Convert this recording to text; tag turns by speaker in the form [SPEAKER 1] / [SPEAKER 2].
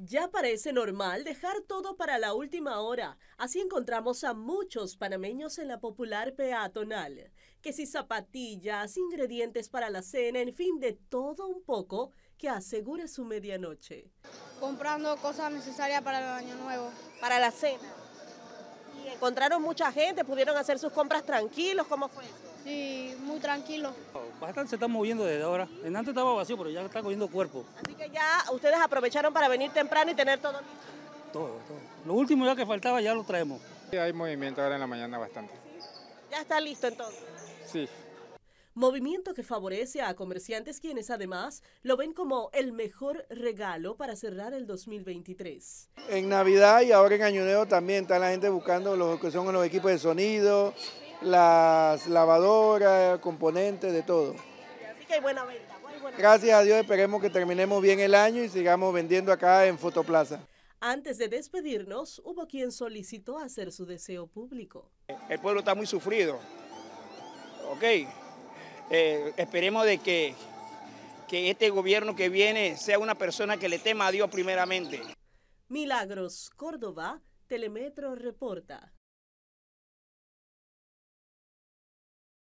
[SPEAKER 1] Ya parece normal dejar todo para la última hora. Así encontramos a muchos panameños en la popular peatonal. Que si zapatillas, ingredientes para la cena, en fin, de todo un poco que asegure su medianoche. Comprando cosas necesarias para el año nuevo. Para la cena. encontraron mucha gente, pudieron hacer sus compras tranquilos, ¿cómo fue Sí, tranquilo. Bastante
[SPEAKER 2] se está moviendo desde ahora. En antes estaba vacío, pero ya está cogiendo cuerpo.
[SPEAKER 1] Así que ya ustedes aprovecharon para venir temprano y tener todo listo.
[SPEAKER 2] Todo, todo. Lo último ya que faltaba ya lo traemos. hay movimiento ahora en la mañana bastante.
[SPEAKER 1] ¿Ya está listo entonces? Sí. Movimiento que favorece a comerciantes quienes además lo ven como el mejor regalo para cerrar el 2023.
[SPEAKER 2] En Navidad y ahora en Año también está la gente buscando los que son los equipos de sonido, las lavadoras, componentes, de todo.
[SPEAKER 1] Así que hay buena venta. Gracias a
[SPEAKER 2] Dios esperemos que terminemos bien el año y sigamos vendiendo acá en Fotoplaza.
[SPEAKER 1] Antes de despedirnos, hubo quien solicitó hacer su deseo público.
[SPEAKER 2] El pueblo está muy sufrido. Ok. Eh, esperemos de que este gobierno que viene sea una persona que le tema a Dios primeramente.
[SPEAKER 1] Milagros, Córdoba, Telemetro reporta.